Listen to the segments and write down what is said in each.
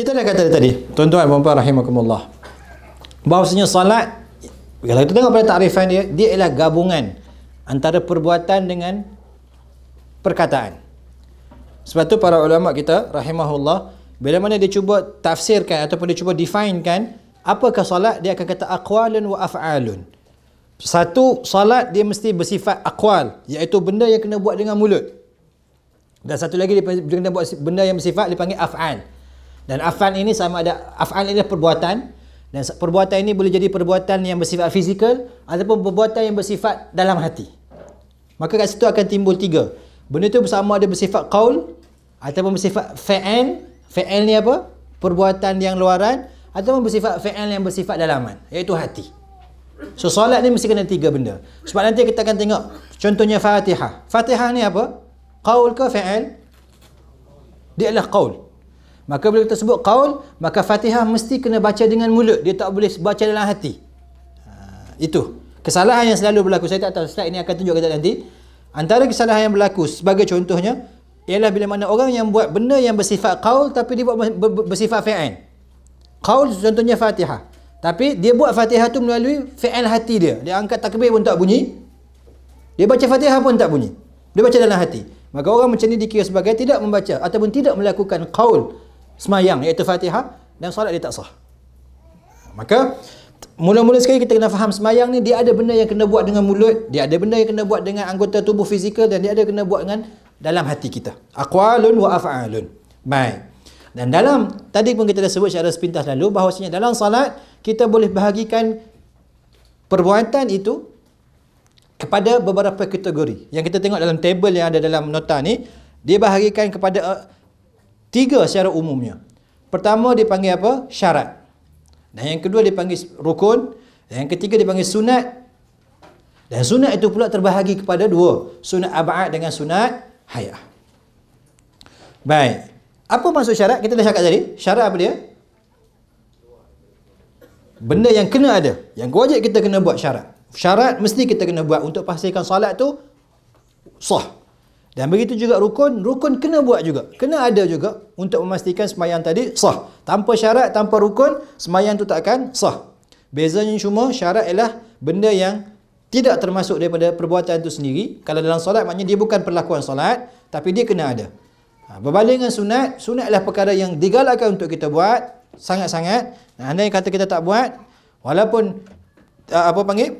Kita dah kata tadi, tuan-tuan dan puan rahimakumullah. Bahawasanya solat kalau kita tengok pada takrifan dia, dia ialah gabungan antara perbuatan dengan perkataan. Sebab tu para ulama kita rahimahullah bila mana dia cuba tafsirkan ataupun dia cuba definekan apakah solat dia akan kata aqwalun wa af'alun. Satu solat dia mesti bersifat aqwal iaitu benda yang kena buat dengan mulut. Dan satu lagi dia kena buat benda yang bersifat dipanggil af'al. Dan af'al ini sama ada af'al ini perbuatan dan perbuatan ini boleh jadi perbuatan yang bersifat fizikal ataupun perbuatan yang bersifat dalam hati. Maka kat situ akan timbul tiga. Benda tu sama ada bersifat qaul ataupun bersifat fi'il. Fi'il ni apa? Perbuatan yang luaran ataupun bersifat fi'il yang bersifat dalaman iaitu hati. So solat ni mesti kena tiga benda. Sebab nanti kita akan tengok contohnya Fatihah. Fatihah ni apa? Qaul ke fi'il? Dia adalah qaul. Maka bila kita sebut qaul, maka Fatihah mesti kena baca dengan mulut. Dia tak boleh baca dalam hati. Ha, itu. Kesalahan yang selalu berlaku. Saya tak tahu slide ini akan tunjuk kata nanti. Antara kesalahan yang berlaku sebagai contohnya ialah bila mana orang yang buat benda yang bersifat kaul tapi dia buat bersifat fi'il. kaul contohnya Fatihah. Tapi dia buat Fatihah tu melalui fi'il hati dia. Dia angkat takbir pun tak bunyi. Dia baca Fatihah pun tak bunyi. Dia baca dalam hati. Maka orang macam ni dikira sebagai tidak membaca ataupun tidak melakukan kaul semayang iaitu fatihah dan solat dia tak sah maka mula-mula sekali kita kena faham semayang ni dia ada benda yang kena buat dengan mulut dia ada benda yang kena buat dengan anggota tubuh fizikal dan dia ada kena buat dengan dalam hati kita aqwalun wa af'alun baik dan dalam tadi pun kita dah sebut secara sepintas lalu bahawasanya dalam solat kita boleh bahagikan perbuatan itu kepada beberapa kategori yang kita tengok dalam table yang ada dalam nota ni dia bahagikan kepada Tiga secara umumnya. Pertama dipanggil apa? Syarat. Dan yang kedua dipanggil rukun. Dan yang ketiga dipanggil sunat. Dan sunat itu pula terbahagi kepada dua. Sunat abad dengan sunat hayah. Baik. Apa maksud syarat? Kita dah cakap tadi. Syarat apa dia? Benda yang kena ada. Yang wajib kita kena buat syarat. Syarat mesti kita kena buat untuk pastikan salat tu sah. Dan begitu juga rukun, rukun kena buat juga. Kena ada juga untuk memastikan semayang tadi sah. Tanpa syarat, tanpa rukun, semayang tu takkan sah. Bezanya cuma syarat ialah benda yang tidak termasuk daripada perbuatan itu sendiri. Kalau dalam solat maknanya dia bukan perlakuan solat tapi dia kena ada. Ha, berbalik dengan sunat, sunat adalah perkara yang digalakkan untuk kita buat sangat-sangat. Nah, anda yang kata kita tak buat, walaupun ah, apa panggil,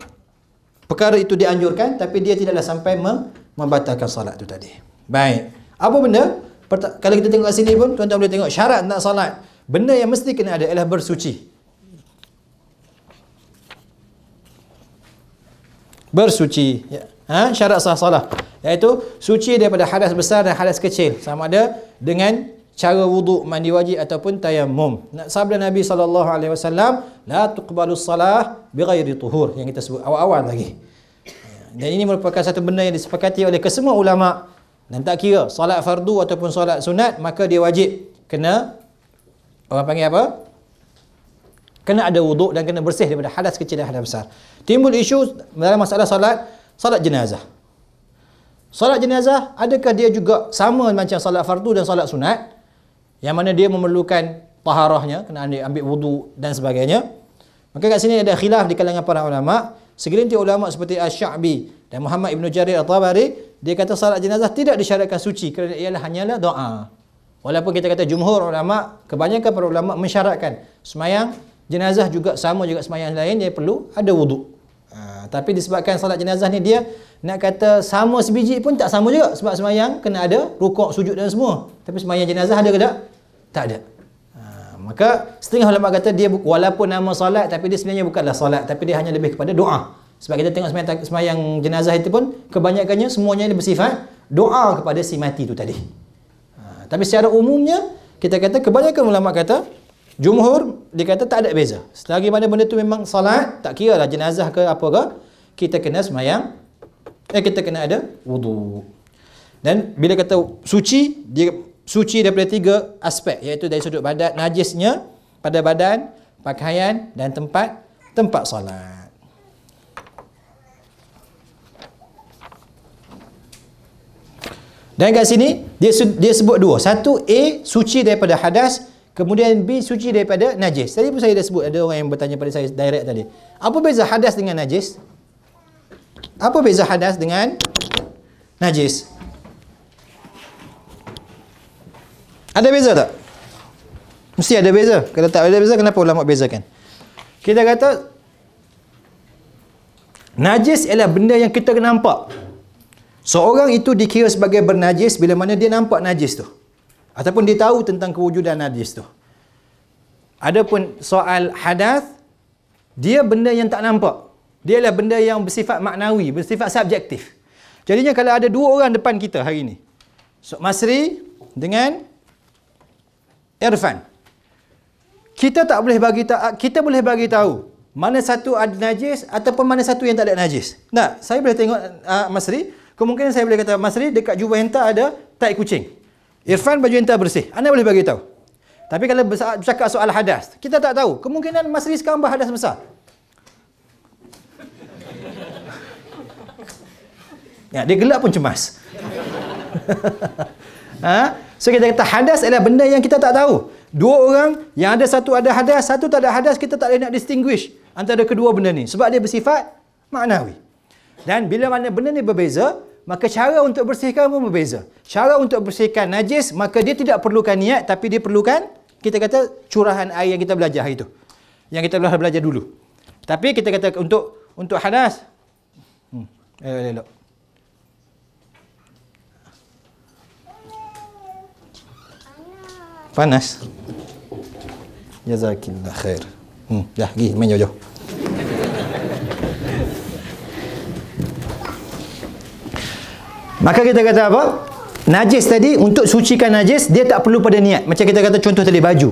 perkara itu dianjurkan tapi dia tidaklah sampai meng membatalkan salat tu tadi. Baik. Apa benda? Pert kalau kita tengok kat sini pun, tuan-tuan boleh tengok syarat nak salat. Benda yang mesti kena ada ialah bersuci. Bersuci. Ya. Ha? Syarat sah salah. Iaitu suci daripada hadas besar dan hadas kecil. Sama ada dengan cara wudhu, mandi wajib ataupun tayammum. Nak sabda Nabi SAW, La tuqbalu salah bighairi tuhur. Yang kita sebut awal-awal lagi dan ini merupakan satu benda yang disepakati oleh kesemua ulama dan tak kira solat fardu ataupun solat sunat maka dia wajib kena orang panggil apa kena ada wuduk dan kena bersih daripada hadas kecil dan hadas besar timbul isu dalam masalah solat solat jenazah solat jenazah adakah dia juga sama macam solat fardu dan solat sunat yang mana dia memerlukan taharahnya kena ambil wuduk dan sebagainya maka kat sini ada khilaf di kalangan para ulama' Segelintir ulama seperti Asy-Sya'bi dan Muhammad Ibn Jarir At-Tabari, dia kata salat jenazah tidak disyaratkan suci kerana ia hanyalah doa. Walaupun kita kata jumhur ulama, kebanyakan para ulama mensyaratkan semayang jenazah juga sama juga semayang lain dia perlu ada wuduk. Ha, tapi disebabkan salat jenazah ni dia nak kata sama sebiji pun tak sama juga sebab semayang kena ada rukuk, sujud dan semua. Tapi semayang jenazah ada ke tak? Tak ada. Maka setengah ulama kata dia walaupun nama solat tapi dia sebenarnya bukanlah solat tapi dia hanya lebih kepada doa. Sebab kita tengok semayang jenazah itu pun kebanyakannya semuanya ini bersifat doa kepada si mati itu tadi. Ha, tapi secara umumnya kita kata kebanyakan ulama kata jumhur dia kata tak ada beza. Selagi mana benda tu memang solat, tak kira lah jenazah ke apa ke, kita kena semayang. eh kita kena ada wudu. Dan bila kata suci dia suci daripada tiga aspek iaitu dari sudut badan najisnya pada badan pakaian dan tempat tempat solat dan kat sini dia dia sebut dua satu A suci daripada hadas kemudian B suci daripada najis tadi pun saya dah sebut ada orang yang bertanya pada saya direct tadi apa beza hadas dengan najis apa beza hadas dengan najis Ada beza tak? Mesti ada beza. Kalau tak ada beza, kenapa ulama bezakan? Kita kata najis ialah benda yang kita nampak. Seorang itu dikira sebagai bernajis bila mana dia nampak najis tu. Ataupun dia tahu tentang kewujudan najis tu. Adapun soal hadas, dia benda yang tak nampak. Dia ialah benda yang bersifat maknawi, bersifat subjektif. Jadinya kalau ada dua orang depan kita hari ini. Sok Masri dengan Irfan. Kita tak boleh bagi tahu kita boleh bagi tahu mana satu ada najis ataupun mana satu yang tak ada najis. Nah, saya boleh tengok uh, ah, Masri, kemungkinan saya boleh kata Masri dekat jubah hantar ada tai kucing. Irfan baju hantar bersih. Anda boleh bagi tahu. Tapi kalau bercakap soal hadas, kita tak tahu. Kemungkinan Masri sekarang berhadas besar. ya, dia gelak pun cemas. ha? So kita kata hadas adalah benda yang kita tak tahu. Dua orang yang ada satu ada hadas, satu tak ada hadas, kita tak boleh nak distinguish antara kedua benda ni. Sebab dia bersifat maknawi. Dan bila mana benda ni berbeza, maka cara untuk bersihkan pun berbeza. Cara untuk bersihkan najis, maka dia tidak perlukan niat tapi dia perlukan kita kata curahan air yang kita belajar hari tu. Yang kita belajar dulu. Tapi kita kata untuk untuk hadas. Hmm. Eh, elok. Eh, eh, eh. panas jazakillah khair hmm, dah pergi main jauh-jauh maka kita kata apa najis tadi untuk sucikan najis dia tak perlu pada niat macam kita kata contoh tadi baju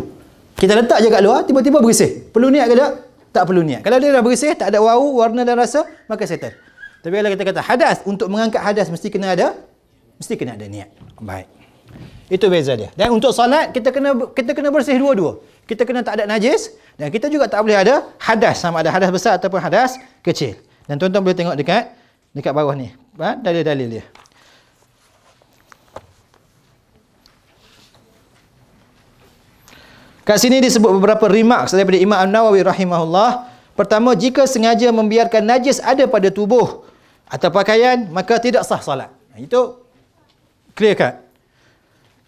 kita letak je kat luar tiba-tiba bersih perlu niat ke tak tak perlu niat kalau dia dah bersih tak ada wau warna dan rasa maka settle tapi kalau kita kata hadas untuk mengangkat hadas mesti kena ada mesti kena ada niat baik itu beza dia. Dan untuk salat kita kena kita kena bersih dua-dua. Kita kena tak ada najis dan kita juga tak boleh ada hadas sama ada hadas besar ataupun hadas kecil. Dan tuan-tuan boleh tengok dekat dekat bawah ni. Ha? dalil-dalil dia. Kat sini disebut beberapa rimak daripada Imam An-Nawawi rahimahullah. Pertama, jika sengaja membiarkan najis ada pada tubuh atau pakaian, maka tidak sah salat. Itu clear kat?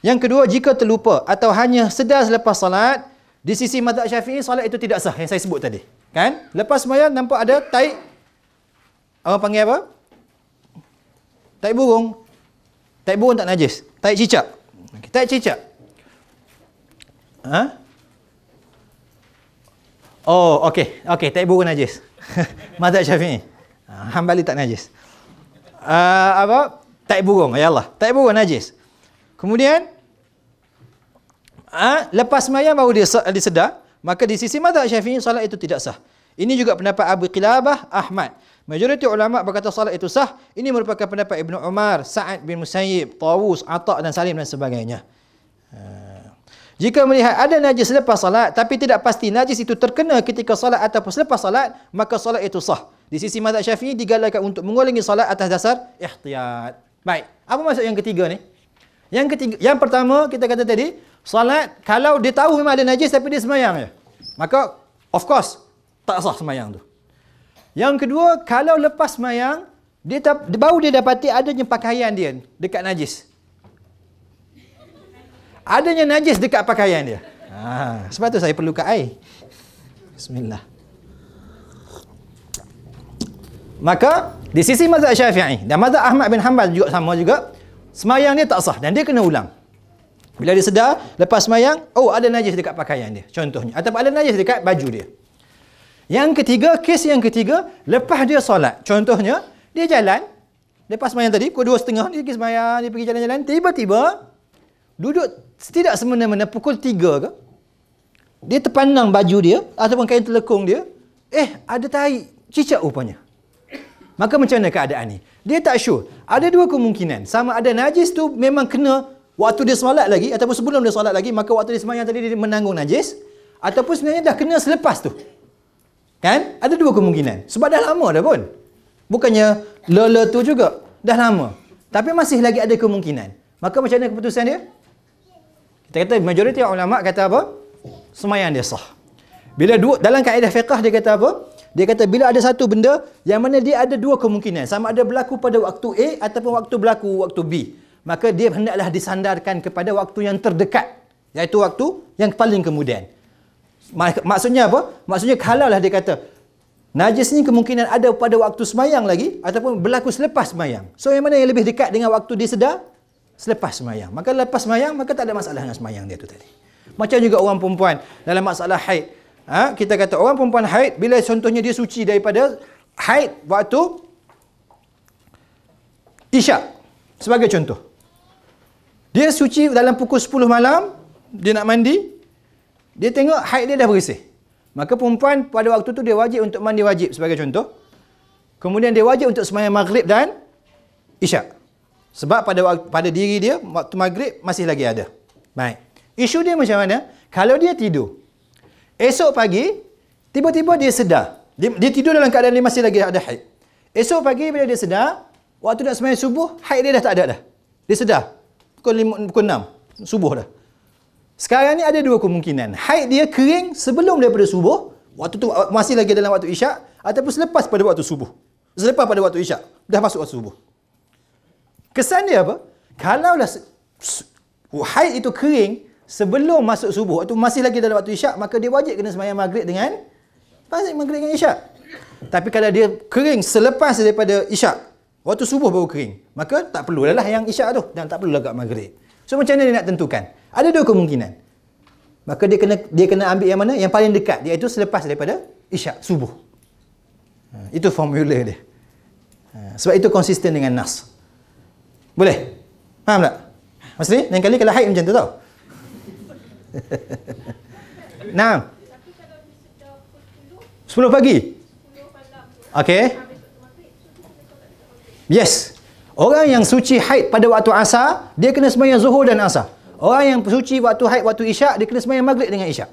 Yang kedua, jika terlupa atau hanya sedar selepas salat, di sisi mazhab Syafi'i salat itu tidak sah yang saya sebut tadi. Kan? Lepas sembahyang nampak ada tai apa panggil apa? Tai burung. Tai burung tak najis. Tai cicak. Okay. Tai cicak. Ha? Oh, okey. Okey, tai burung najis. mazhab Syafi'i. Ha, hambali tak najis. Uh, apa? Tai burung. Ya Allah. Tai burung najis. Kemudian ah lepas sembahyang baru dia, dia sedar, maka di sisi mazhab Syafi'i solat itu tidak sah. Ini juga pendapat Abu Qilabah Ahmad. Majoriti ulama berkata solat itu sah. Ini merupakan pendapat Ibn Umar, Sa'ad bin Musayyib, Tawus, Atta' dan Salim dan sebagainya. Ah. Jika melihat ada najis selepas solat tapi tidak pasti najis itu terkena ketika solat ataupun selepas solat, maka solat itu sah. Di sisi mazhab Syafi'i digalakkan untuk mengulangi solat atas dasar ihtiyat. Baik, apa maksud yang ketiga ni? Yang ketiga, yang pertama kita kata tadi, solat kalau dia tahu memang ada najis tapi dia semayang je. Maka of course tak sah semayang tu. Yang kedua, kalau lepas semayang dia tak, baru dia dapati adanya pakaian dia dekat najis. Adanya najis dekat pakaian dia. Ha, sebab tu saya perlu ke air. Bismillah. Maka di sisi mazhab Syafi'i dan mazhab Ahmad bin Hanbal juga sama juga semayang dia tak sah dan dia kena ulang. Bila dia sedar, lepas semayang, oh ada najis dekat pakaian dia, contohnya. Atau ada najis dekat baju dia. Yang ketiga, kes yang ketiga, lepas dia solat. Contohnya, dia jalan, lepas semayang tadi, pukul dua setengah, dia pergi semayang, dia pergi jalan-jalan, tiba-tiba, duduk tidak semena-mena pukul tiga ke, dia terpandang baju dia, ataupun kain terlekung dia, eh, ada tahi cicak rupanya. Maka macam mana keadaan ni? Dia tak sure. Ada dua kemungkinan. Sama ada najis tu memang kena waktu dia solat lagi ataupun sebelum dia solat lagi maka waktu dia yang tadi dia menanggung najis ataupun sebenarnya dah kena selepas tu. Kan? Ada dua kemungkinan. Sebab dah lama dah pun. Bukannya lele tu juga. Dah lama. Tapi masih lagi ada kemungkinan. Maka macam mana keputusan dia? Kita kata majoriti ulama kata apa? Semayang dia sah. Bila dua, dalam kaedah fiqah dia kata apa? Dia kata bila ada satu benda yang mana dia ada dua kemungkinan. Sama ada berlaku pada waktu A ataupun waktu berlaku waktu B. Maka dia hendaklah disandarkan kepada waktu yang terdekat. Iaitu waktu yang paling kemudian. Maksudnya apa? Maksudnya lah dia kata najis ni kemungkinan ada pada waktu semayang lagi ataupun berlaku selepas semayang. So yang mana yang lebih dekat dengan waktu dia sedar? Selepas semayang. Maka lepas semayang maka tak ada masalah dengan semayang dia tu tadi. Macam juga orang perempuan dalam masalah haid ha, kita kata orang perempuan haid bila contohnya dia suci daripada haid waktu isyak sebagai contoh dia suci dalam pukul 10 malam dia nak mandi dia tengok haid dia dah bersih maka perempuan pada waktu tu dia wajib untuk mandi wajib sebagai contoh kemudian dia wajib untuk sembahyang maghrib dan isyak sebab pada pada diri dia waktu maghrib masih lagi ada baik isu dia macam mana kalau dia tidur Esok pagi, tiba-tiba dia sedar. Dia, dia tidur dalam keadaan dia masih lagi ada haid. Esok pagi bila dia sedar, waktu nak sembahyang subuh, haid dia dah tak ada dah. Dia sedar. Pukul, lima, pukul enam. Subuh dah. Sekarang ni ada dua kemungkinan. Haid dia kering sebelum daripada subuh. Waktu tu masih lagi dalam waktu isyak. Ataupun selepas pada waktu subuh. Selepas pada waktu isyak. Dah masuk waktu subuh. Kesan dia apa? Kalaulah haid itu kering sebelum masuk subuh waktu masih lagi dalam waktu isyak maka dia wajib kena sembahyang maghrib dengan fasik maghrib dengan isyak tapi kalau dia kering selepas daripada isyak waktu subuh baru kering maka tak perlu lah yang isyak tu dan tak perlu lagak maghrib so macam mana dia nak tentukan ada dua kemungkinan maka dia kena dia kena ambil yang mana yang paling dekat iaitu selepas daripada isyak subuh ha, itu formula dia ha, sebab itu konsisten dengan nas boleh faham tak Maksudnya, lain kali kalau haid macam tu tau. Nah. sepuluh pagi. okay? Yes. Orang yang suci haid pada waktu asar, dia kena sembahyang Zuhur dan asar. Orang yang suci waktu haid waktu Isyak, dia kena sembahyang Maghrib dengan Isyak.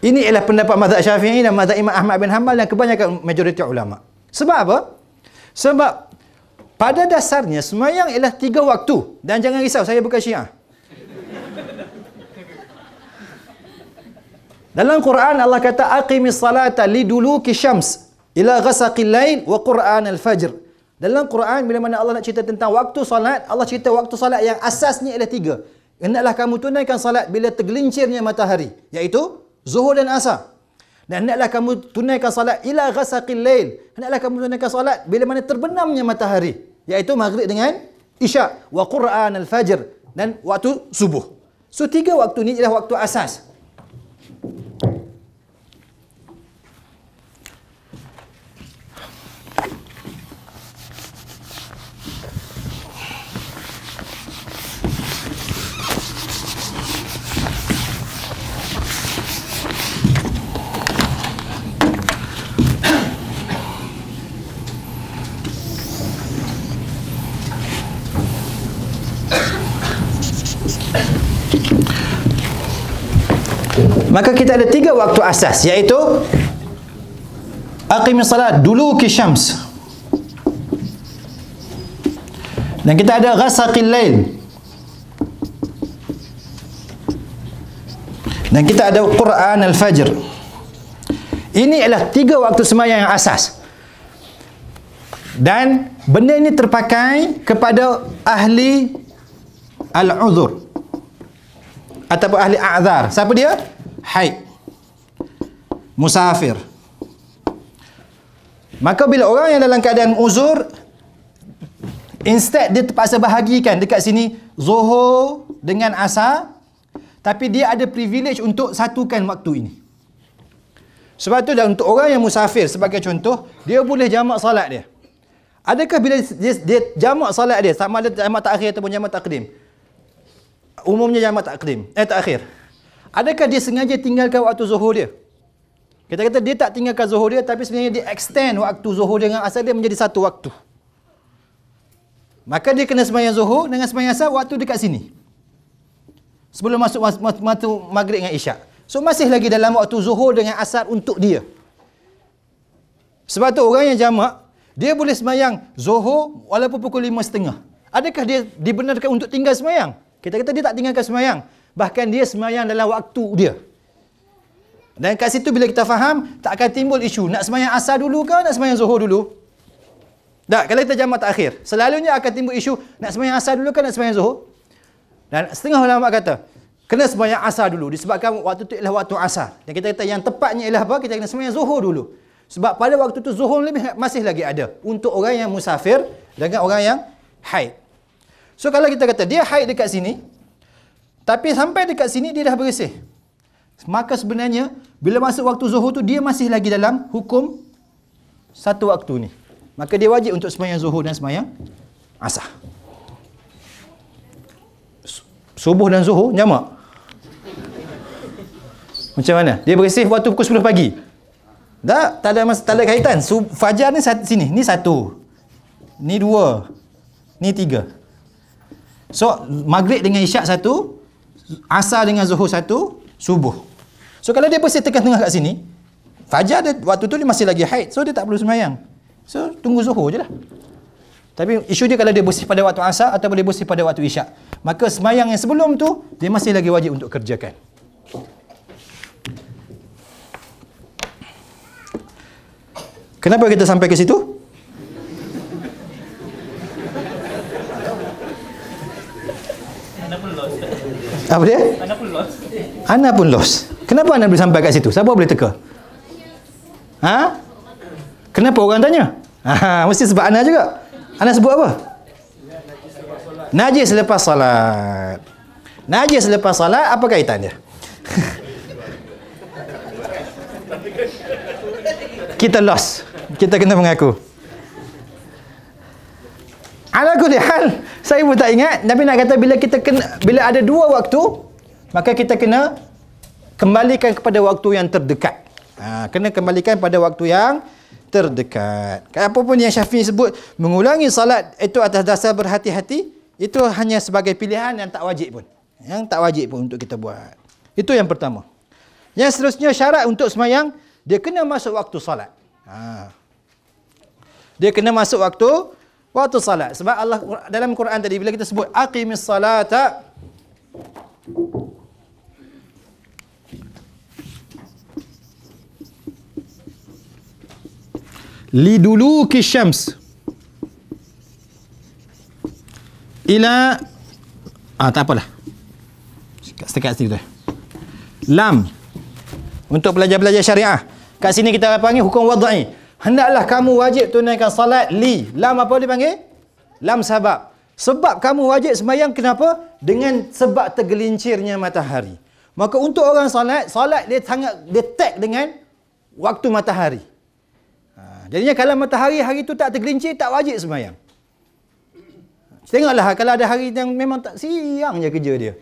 Ini ialah pendapat mazhab Syafi'i dan mazhab Imam Ahmad bin Hanbal dan kebanyakan majoriti ulama. Sebab apa? Sebab pada dasarnya semayang ialah tiga waktu dan jangan risau saya bukan syiah. Dalam Quran Allah kata aqimis salata liduluki syams ila ghasaqil lain wa Quran al-fajr. Dalam Quran bila mana Allah nak cerita tentang waktu salat Allah cerita waktu salat yang asasnya ialah tiga. Hendaklah kamu tunaikan salat bila tergelincirnya matahari, iaitu zuhur dan asar. Dan hendaklah kamu tunaikan salat ila ghasaqil lail. Hendaklah kamu tunaikan salat bila mana terbenamnya matahari, iaitu maghrib dengan isyak wa quran al-fajr dan waktu subuh. So tiga waktu ni ialah waktu asas. maka kita ada tiga waktu asas iaitu aqimis salat dulu ki syams dan kita ada ghasaqil lail dan kita ada quran al fajr ini adalah tiga waktu sembahyang yang asas dan benda ini terpakai kepada ahli al-udhur ataupun ahli a'zar. Siapa dia? haid musafir maka bila orang yang dalam keadaan uzur instead dia terpaksa bahagikan dekat sini zohor dengan asar tapi dia ada privilege untuk satukan waktu ini sebab tu dan untuk orang yang musafir sebagai contoh dia boleh jamak salat dia adakah bila dia, dia jamak salat dia sama ada jamak takhir ataupun jamak takdim umumnya jamak takdim eh takhir Adakah dia sengaja tinggalkan waktu zuhur dia? Kita kata dia tak tinggalkan zuhur dia tapi sebenarnya dia extend waktu zuhur dia dengan asar dia menjadi satu waktu. Maka dia kena semayang zuhur dengan semayang asar waktu dekat sini. Sebelum masuk waktu maghrib dengan isyak. So masih lagi dalam waktu zuhur dengan asar untuk dia. Sebab tu orang yang jamak, dia boleh semayang zuhur walaupun pukul lima setengah. Adakah dia dibenarkan untuk tinggal semayang? Kita kata dia tak tinggalkan semayang. Bahkan dia semayang dalam waktu dia. Dan kat situ bila kita faham, tak akan timbul isu. Nak semayang asal dulu ke nak semayang zuhur dulu? Tak, kalau kita jamak takhir. Selalunya akan timbul isu nak semayang asal dulu ke nak semayang zuhur? Dan setengah ulama kata, kena semayang asal dulu. Disebabkan waktu itu ialah waktu asal Dan kita kata yang tepatnya ialah apa? Kita kena semayang zuhur dulu. Sebab pada waktu itu zuhur lebih masih lagi ada. Untuk orang yang musafir dengan orang yang haid. So kalau kita kata dia haid dekat sini, tapi sampai dekat sini dia dah bersih. Maka sebenarnya bila masuk waktu zuhur tu dia masih lagi dalam hukum satu waktu ni. Maka dia wajib untuk semayang zuhur dan semayang asah. Subuh dan zuhur nyamak. Macam mana? Dia bersih waktu pukul 10 pagi. Tak, tak ada masa, tak ada kaitan. Sub, fajar ni sat, sini, ni satu. Ni dua. Ni tiga. So, maghrib dengan isyak satu, asar dengan zuhur satu, subuh. So kalau dia bersih tengah-tengah kat sini, fajar dia waktu tu dia masih lagi haid. So dia tak perlu semayang. So tunggu zuhur je lah. Tapi isu dia kalau dia bersih pada waktu asar atau boleh bersih pada waktu isyak. Maka semayang yang sebelum tu, dia masih lagi wajib untuk kerjakan. Kenapa kita sampai ke situ? Apa dia? Ana pun lost. Ana pun lost. Kenapa Ana boleh sampai kat situ? Siapa boleh teka? Ha? Kenapa orang tanya? Ha, mesti sebab Ana juga. Ana sebut apa? Najis lepas salat. Najis lepas salat, apa kaitan dia? kita lost. Kita kena mengaku. Ala kulli saya pun tak ingat. Nabi nak kata bila kita kena, bila ada dua waktu, maka kita kena kembalikan kepada waktu yang terdekat. Ha, kena kembalikan pada waktu yang terdekat. Kan apa pun yang Syafi'i sebut, mengulangi salat itu atas dasar berhati-hati, itu hanya sebagai pilihan yang tak wajib pun. Yang tak wajib pun untuk kita buat. Itu yang pertama. Yang seterusnya syarat untuk semayang, dia kena masuk waktu salat. Ha. Dia kena masuk waktu waktu salat sebab Allah dalam Quran tadi bila kita sebut aqimis salata liduluki syams ila ah tak apalah sikat sikat situ eh. lam untuk pelajar-pelajar syariah kat sini kita panggil hukum wad'i Hendaklah kamu wajib tunaikan salat li. Lam apa dipanggil? Lam sebab. Sebab kamu wajib semayang kenapa? Dengan sebab tergelincirnya matahari. Maka untuk orang salat, salat dia sangat detect dengan waktu matahari. Ha, jadinya kalau matahari hari itu tak tergelincir, tak wajib semayang. Tengoklah kalau ada hari yang memang tak siang je kerja dia.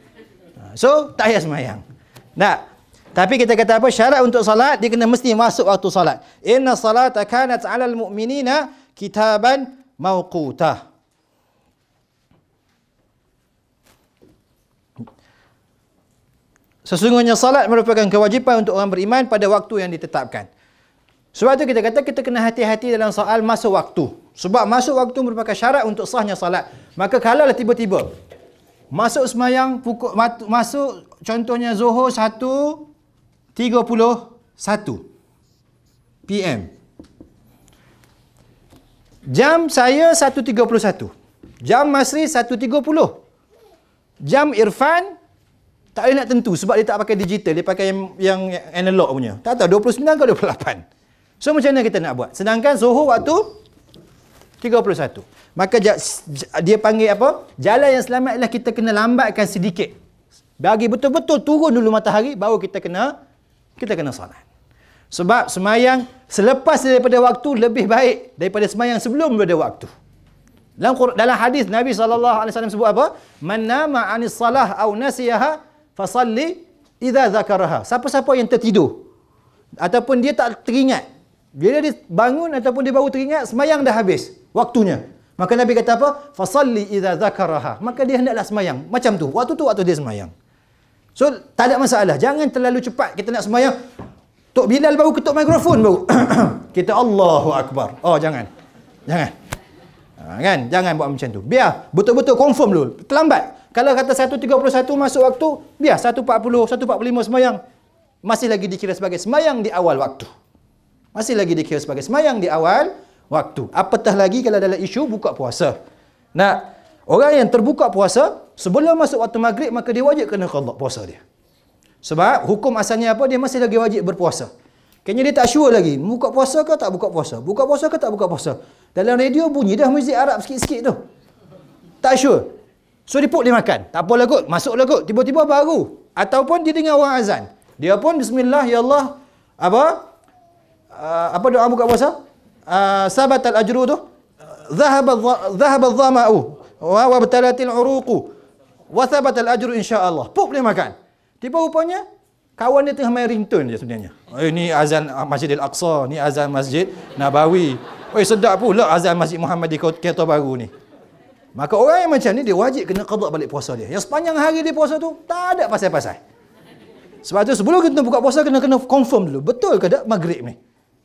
Ha, so, tak payah semayang. Nak? Tapi kita kata apa? Syarat untuk salat dia kena mesti masuk waktu salat. Inna salata kanat 'alal mu'minina kitaban mawquta. Sesungguhnya salat merupakan kewajipan untuk orang beriman pada waktu yang ditetapkan. Sebab itu kita kata kita kena hati-hati dalam soal masuk waktu. Sebab masuk waktu merupakan syarat untuk sahnya salat. Maka kalau lah tiba-tiba masuk semayang, pukul, masuk contohnya zuhur satu, 31 PM Jam saya 1.31 Jam Masri 1.30 Jam Irfan Tak boleh nak tentu sebab dia tak pakai digital Dia pakai yang, yang analog punya Tak tahu 29 ke 28 So macam mana kita nak buat Sedangkan Zohor waktu 31 Maka dia panggil apa Jalan yang selamat ialah kita kena lambatkan sedikit Bagi betul-betul turun dulu matahari Baru kita kena kita kena solat. Sebab semayang selepas daripada waktu lebih baik daripada semayang sebelum daripada waktu. Dalam, dalam hadis Nabi SAW sebut apa? Man nama anis salah au nasiyaha fasalli idha zakaraha. Siapa-siapa yang tertidur. Ataupun dia tak teringat. Bila dia bangun ataupun dia baru teringat, semayang dah habis. Waktunya. Maka Nabi kata apa? Fasalli idha zakaraha. Maka dia hendaklah semayang. Macam tu. Waktu tu waktu dia semayang. So tak ada masalah. Jangan terlalu cepat kita nak sembahyang. Tok Bilal baru ketuk mikrofon baru. kita Allahu Akbar. Oh jangan. Jangan. Ha, kan? Jangan buat macam tu. Biar betul-betul confirm dulu. Terlambat. Kalau kata 1.31 masuk waktu, biar 1.40, 1.45 sembahyang. Masih lagi dikira sebagai semayang di awal waktu. Masih lagi dikira sebagai semayang di awal waktu. Apatah lagi kalau dalam isu buka puasa. Nak orang yang terbuka puasa Sebelum masuk waktu maghrib, maka dia wajib kena khadak puasa dia. Sebab hukum asalnya apa? Dia masih lagi wajib berpuasa. Kayaknya dia tak sure lagi. Buka puasa ke tak buka puasa? Buka puasa ke tak buka puasa? Dalam radio bunyi dah muzik Arab sikit-sikit tu. Tak sure. So dia put dia makan. Tak apalah kot. Masuklah kot. Tiba-tiba baru. Ataupun dia dengar orang azan. Dia pun bismillah ya Allah. Apa? Uh, apa doa buka puasa? Uh, ah, sabat al-ajru tu. Zahab al-zama'u. Wa wa betalatil uruku. Wasabat al-ajru insya-Allah. Pup boleh makan. Tiba rupanya kawan dia tengah main ringtone dia sebenarnya. Eh ni azan ah, Masjidil Aqsa, ni azan Masjid Nabawi. Oi sedap pula azan Masjid Muhammad di Kota Baru ni. Maka orang yang macam ni dia wajib kena qada balik puasa dia. Yang sepanjang hari dia puasa tu tak ada pasal-pasal. Sebab tu sebelum kita buka puasa kena kena confirm dulu betul ke tak maghrib ni.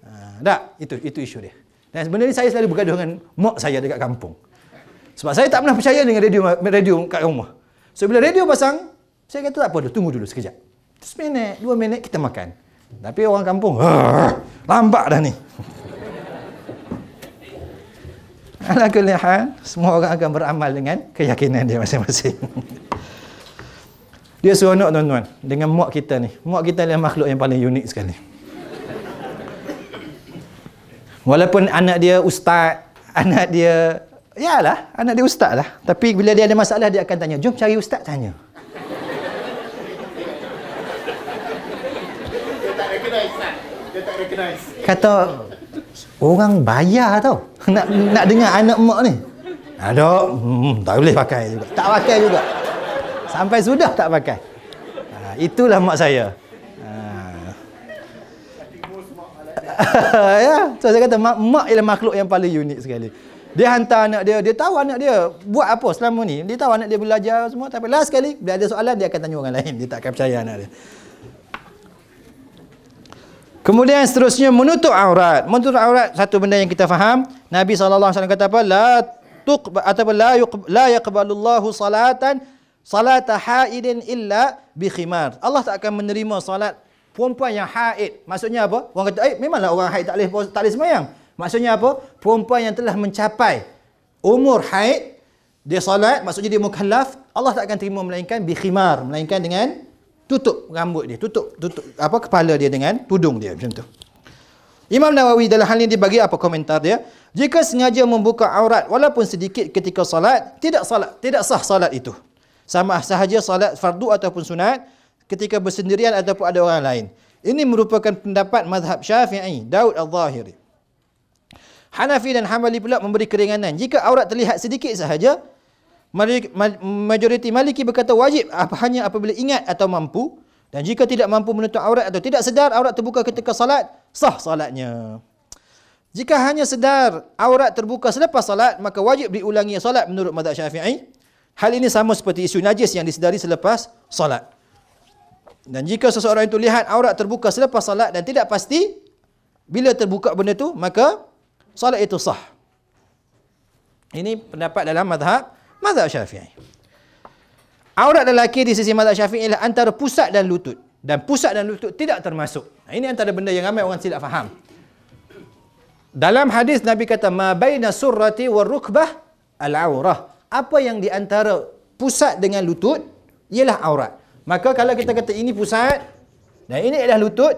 Ha, tak, itu itu isu dia. Dan sebenarnya saya selalu bergaduh dengan mak saya dekat kampung. Sebab saya tak pernah percaya dengan radio radio kat rumah. So bila radio pasang, saya kata tak apa, dah, tunggu dulu sekejap. Terus minit, dua minit kita makan. Tapi orang kampung, lambat dah ni. Alakulihan, semua orang akan beramal dengan keyakinan dia masing-masing. Dia seronok tuan-tuan dengan muak kita ni. Muak kita adalah makhluk yang paling unik sekali. Walaupun anak dia ustaz, anak dia Ya lah, anak dia ustaz lah. Tapi bila dia ada masalah, dia akan tanya. Jom cari ustaz tanya. Dia tak recognize, Nat. Dia tak recognize. Kata, orang bayar tau. Nak nak dengar anak mak ni. Ada, hmm, tak boleh pakai juga. Tak pakai juga. Sampai sudah tak pakai. Ha, itulah mak saya. Ha. ya, so saya kata mak, mak ialah makhluk yang paling unik sekali. Dia hantar anak dia, dia tahu anak dia buat apa selama ni. Dia tahu anak dia belajar semua tapi last sekali bila ada soalan dia akan tanya orang lain. Dia tak akan percaya anak dia. Kemudian seterusnya menutup aurat. Menutup aurat satu benda yang kita faham. Nabi SAW kata apa? La tuqba ataupun la la yaqbalullahu salatan salata haidin illa bi khimar. Allah tak akan menerima salat perempuan yang haid. Maksudnya apa? Orang kata, "Eh, memanglah orang haid tak boleh tak boleh sembahyang." Maksudnya apa? Perempuan yang telah mencapai umur haid, dia salat, maksudnya dia mukhalaf, Allah tak akan terima melainkan bi khimar melainkan dengan tutup rambut dia, tutup tutup apa kepala dia dengan tudung dia macam tu. Imam Nawawi dalam hal ini dia bagi apa komentar dia? Jika sengaja membuka aurat walaupun sedikit ketika salat, tidak salat, tidak sah salat itu. Sama sahaja salat fardu ataupun sunat ketika bersendirian ataupun ada orang lain. Ini merupakan pendapat mazhab Syafi'i, Daud Al-Zahiri. Hanafi dan Hanbali pula memberi keringanan. Jika aurat terlihat sedikit sahaja, majoriti Maliki berkata wajib hanya apabila ingat atau mampu. Dan jika tidak mampu menutup aurat atau tidak sedar aurat terbuka ketika salat, sah salatnya. Jika hanya sedar aurat terbuka selepas salat, maka wajib diulangi salat menurut mazhab syafi'i. Hal ini sama seperti isu najis yang disedari selepas salat. Dan jika seseorang itu lihat aurat terbuka selepas salat dan tidak pasti, bila terbuka benda itu, maka solat itu sah. Ini pendapat dalam mazhab mazhab Syafi'i. Aurat lelaki di sisi mazhab Syafi'i ialah antara pusat dan lutut dan pusat dan lutut tidak termasuk. ini antara benda yang ramai orang tidak faham. Dalam hadis Nabi kata ma baina surrati war rukbah al aurah. Apa yang di antara pusat dengan lutut ialah aurat. Maka kalau kita kata ini pusat dan ini adalah lutut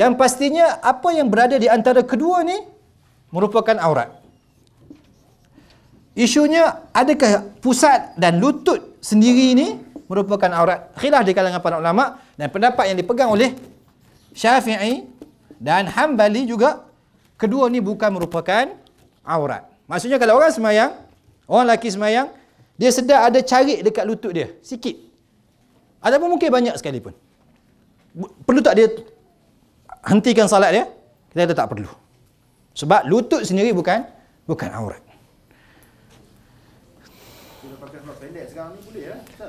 yang pastinya apa yang berada di antara kedua ni merupakan aurat. Isunya adakah pusat dan lutut sendiri ini merupakan aurat? Khilaf di kalangan para ulama dan pendapat yang dipegang oleh Syafi'i dan Hambali juga kedua ni bukan merupakan aurat. Maksudnya kalau orang semayang, orang lelaki semayang, dia sedar ada carik dekat lutut dia, sikit. Ataupun mungkin banyak sekali pun Perlu tak dia hentikan salat dia? Kita kata tak perlu. Sebab lutut sendiri bukan bukan aurat.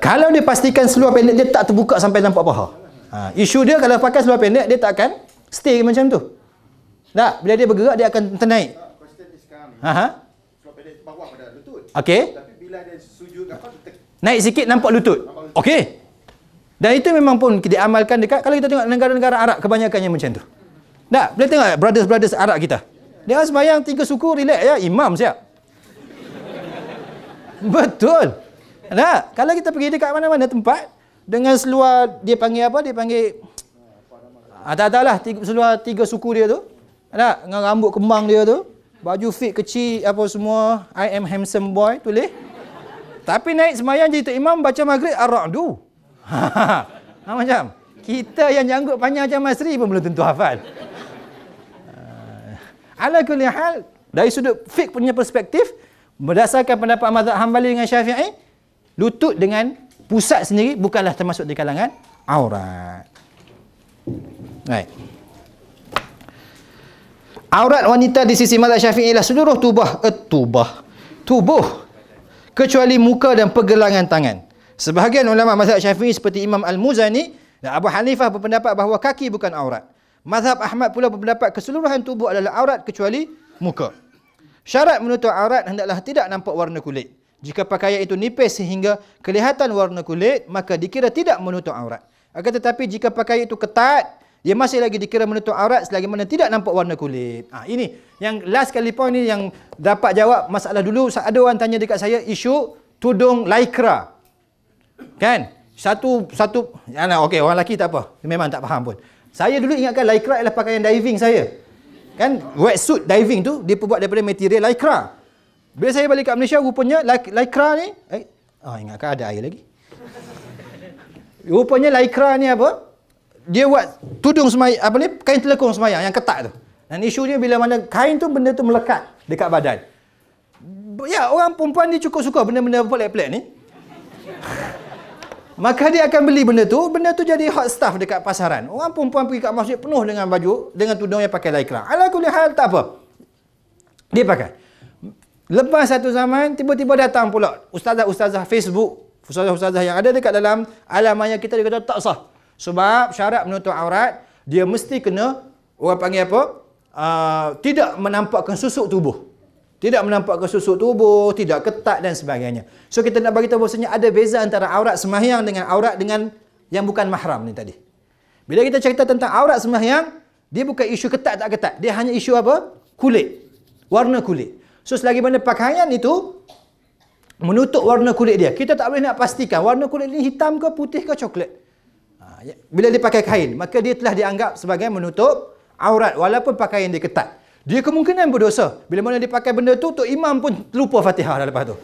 Kalau dia pastikan seluar pendek dia tak terbuka sampai nampak paha. Ha, isu dia kalau pakai seluar pendek dia tak akan stay macam tu. Tak, bila dia bergerak dia akan ternaik. Ha ha. Seluar pendek bawah pada lutut. Okey. Tapi bila dia sujud naik sikit nampak lutut. Okey. Dan itu memang pun kita amalkan dekat kalau kita tengok negara-negara Arab kebanyakannya macam tu. Tak, boleh tengok brothers-brothers Arab kita. Dia sembahyang tiga suku relax ya imam siap. Betul. Nah, kalau kita pergi dekat mana-mana tempat dengan seluar dia panggil apa? Dia panggil ha, tak tahu lah tiga, seluar tiga suku dia tu. Nah, dengan rambut kembang dia tu, baju fit kecil apa semua, I am handsome boy tulis. Tapi naik sembahyang jadi tok imam baca maghrib ar-ra'du. Ha, ha, ha. ha, macam kita yang janggut panjang macam Masri pun belum tentu hafal. Ala kulli hal, dari sudut fiqh punya perspektif, berdasarkan pendapat mazhab Hanbali dengan Syafi'i, lutut dengan pusat sendiri bukanlah termasuk di kalangan aurat. Baik. Aurat wanita di sisi mazhab Syafi'i ialah seluruh tubuh, eh, tubuh. Tubuh kecuali muka dan pergelangan tangan. Sebahagian ulama mazhab Syafi'i seperti Imam Al-Muzani dan Abu Hanifah berpendapat bahawa kaki bukan aurat. Mazhab Ahmad pula berpendapat keseluruhan tubuh adalah aurat kecuali muka. Syarat menutup aurat hendaklah tidak nampak warna kulit. Jika pakaian itu nipis sehingga kelihatan warna kulit, maka dikira tidak menutup aurat. Akan tetapi jika pakaian itu ketat, dia masih lagi dikira menutup aurat selagi mana tidak nampak warna kulit. Ah ha, ini yang last kali point ni yang dapat jawab masalah dulu. Ada orang tanya dekat saya isu tudung lycra. Kan? Satu satu ya okey orang lelaki tak apa. Memang tak faham pun. Saya dulu ingatkan lycra adalah pakaian diving saya. Kan wetsuit diving tu dia buat daripada material lycra. Bila saya balik kat Malaysia rupanya lycra ni eh oh, ingatkan ada air lagi. Rupanya lycra ni apa? Dia buat tudung semayang, apa ni? Kain telekung semayang yang ketat tu. Dan isunya bila mana kain tu benda tu melekat dekat badan. Ya, orang perempuan ni cukup suka benda-benda pelik-pelik ni. Maka dia akan beli benda tu, benda tu jadi hot stuff dekat pasaran. Orang perempuan pergi kat masjid penuh dengan baju, dengan tudung yang pakai lycra. Ala kulli hal tak apa. Dia pakai. Lepas satu zaman, tiba-tiba datang pula ustazah-ustazah Facebook, ustazah-ustazah yang ada dekat dalam alamanya kita, dia kata tak sah. Sebab syarat menutup aurat, dia mesti kena, orang panggil apa, uh, tidak menampakkan susuk tubuh tidak menampak kesusut tubuh, tidak ketat dan sebagainya. So kita nak bagi tahu bahasanya ada beza antara aurat semahyang dengan aurat dengan yang bukan mahram ni tadi. Bila kita cerita tentang aurat semahyang, dia bukan isu ketat tak ketat. Dia hanya isu apa? Kulit. Warna kulit. So selagi mana pakaian itu menutup warna kulit dia. Kita tak boleh nak pastikan warna kulit ni hitam ke putih ke coklat. Ha, ya. Bila dia pakai kain, maka dia telah dianggap sebagai menutup aurat walaupun pakaian dia ketat dia kemungkinan berdosa. Bila mana dia pakai benda tu, Tok Imam pun lupa fatihah dah lepas tu.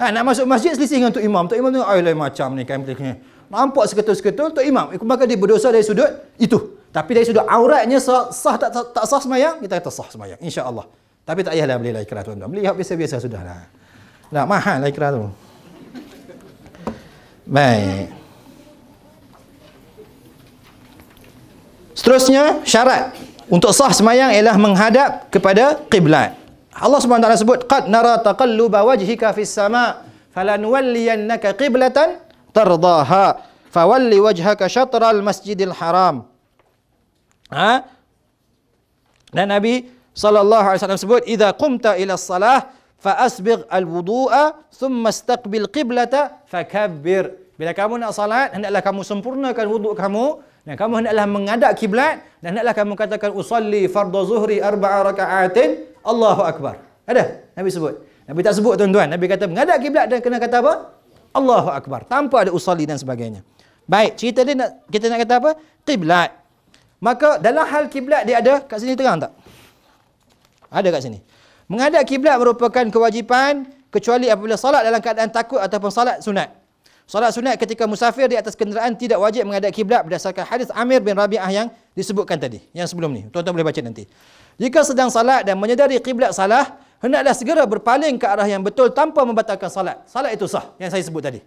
Ha, nah, nak masuk masjid selisih dengan Tok Imam. Tok Imam tengok, ayolah macam ni kan. Ni. Nampak seketul-seketul Tok Imam. Eh, maka dia berdosa dari sudut itu. Tapi dari sudut auratnya sah, sah tak, tak, tak sah semayang, kita kata sah semayang. InsyaAllah. Tapi tak payahlah beli lah ikhlas tuan-tuan. Beli biasa-biasa sudah lah. Nak mahal lah ikhlas tu. Baik. Seterusnya syarat untuk sah semayang ialah menghadap kepada kiblat. Allah Subhanahu taala sebut qad nara taqalluba wajhika fis sama falanwalliyannaka qiblatan tardaha fawalli wajhaka syatral masjidil haram. Ha? Dan Nabi sallallahu alaihi wasallam sebut idza qumta ila salah fa asbigh al wudu'a thumma istaqbil qiblata fakabbir. Bila kamu nak salat hendaklah kamu sempurnakan wuduk kamu dan kamu hendaklah mengadap kiblat dan hendaklah kamu katakan usalli fardhu zuhri arba'a raka'atin Allahu akbar. Ada Nabi sebut. Nabi tak sebut tuan-tuan. Nabi kata mengadap kiblat dan kena kata apa? Allahu akbar tanpa ada usalli dan sebagainya. Baik, cerita dia nak, kita nak kata apa? Kiblat. Maka dalam hal kiblat dia ada kat sini terang tak? Ada kat sini. Menghadap kiblat merupakan kewajipan kecuali apabila salat dalam keadaan takut ataupun salat sunat. Salat sunat ketika musafir di atas kenderaan tidak wajib menghadap kiblat berdasarkan hadis Amir bin Rabi'ah yang disebutkan tadi. Yang sebelum ni. Tuan-tuan boleh baca nanti. Jika sedang salat dan menyedari kiblat salah, hendaklah segera berpaling ke arah yang betul tanpa membatalkan salat. Salat itu sah yang saya sebut tadi.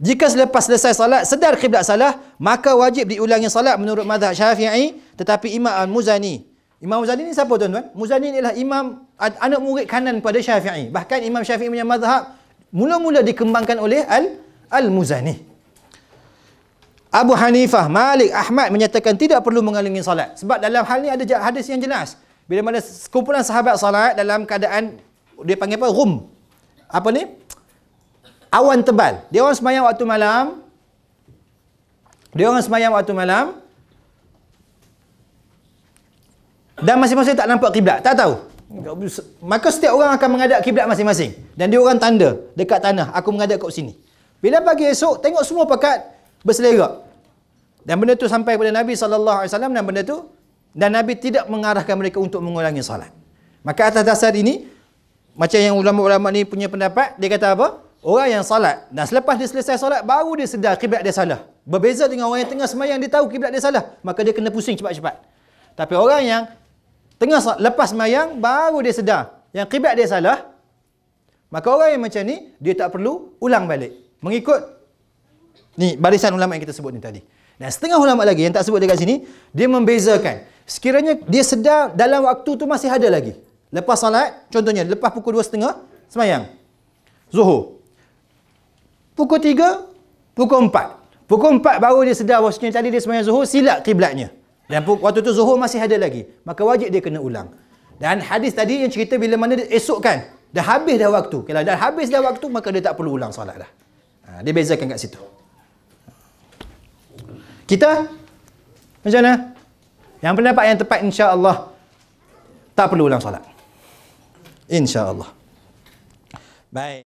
Jika selepas selesai salat sedar kiblat salah, maka wajib diulangi salat menurut mazhab Syafi'i tetapi Imam Al-Muzani Imam Muzani ni siapa tuan-tuan? Muzani ialah imam anak murid kanan pada Syafi'i. Bahkan Imam Syafi'i punya mazhab mula-mula dikembangkan oleh Al Al-Muzani. Abu Hanifah, Malik, Ahmad menyatakan tidak perlu mengelilingi salat. Sebab dalam hal ni ada hadis yang jelas. Bila mana kumpulan sahabat salat dalam keadaan dia panggil apa? Rum. Apa ni? Awan tebal. Dia orang semayang waktu malam. Dia orang semayang waktu malam. dan masing-masing tak nampak kiblat, tak tahu. Maka setiap orang akan menghadap kiblat masing-masing dan dia orang tanda dekat tanah, aku menghadap kat sini. Bila pagi esok tengok semua pakat berselerak. Dan benda tu sampai kepada Nabi sallallahu alaihi wasallam dan benda tu dan Nabi tidak mengarahkan mereka untuk mengulangi salat. Maka atas dasar ini macam yang ulama-ulama ni punya pendapat, dia kata apa? Orang yang salat dan selepas dia selesai salat baru dia sedar kiblat dia salah. Berbeza dengan orang yang tengah semayang dia tahu kiblat dia salah, maka dia kena pusing cepat-cepat. Tapi orang yang Tengah lepas mayang, baru dia sedar yang kiblat dia salah. Maka orang yang macam ni, dia tak perlu ulang balik. Mengikut ni barisan ulama yang kita sebut ni tadi. Dan setengah ulama lagi yang tak sebut dia kat sini, dia membezakan. Sekiranya dia sedar dalam waktu tu masih ada lagi. Lepas salat, contohnya lepas pukul 2.30, semayang. Zuhur. Pukul 3, pukul 4. Pukul 4 baru dia sedar bahawa sekiranya tadi dia semayang zuhur, silap kiblatnya. Dan waktu tu zuhur masih ada lagi. Maka wajib dia kena ulang. Dan hadis tadi yang cerita bila mana dia esokkan. Dah habis dah waktu. Kalau dah habis dah waktu, maka dia tak perlu ulang solat dah. Ha, dia bezakan kat situ. Kita? Macam mana? Yang pendapat yang tepat insya Allah tak perlu ulang solat. Insya Allah. Baik.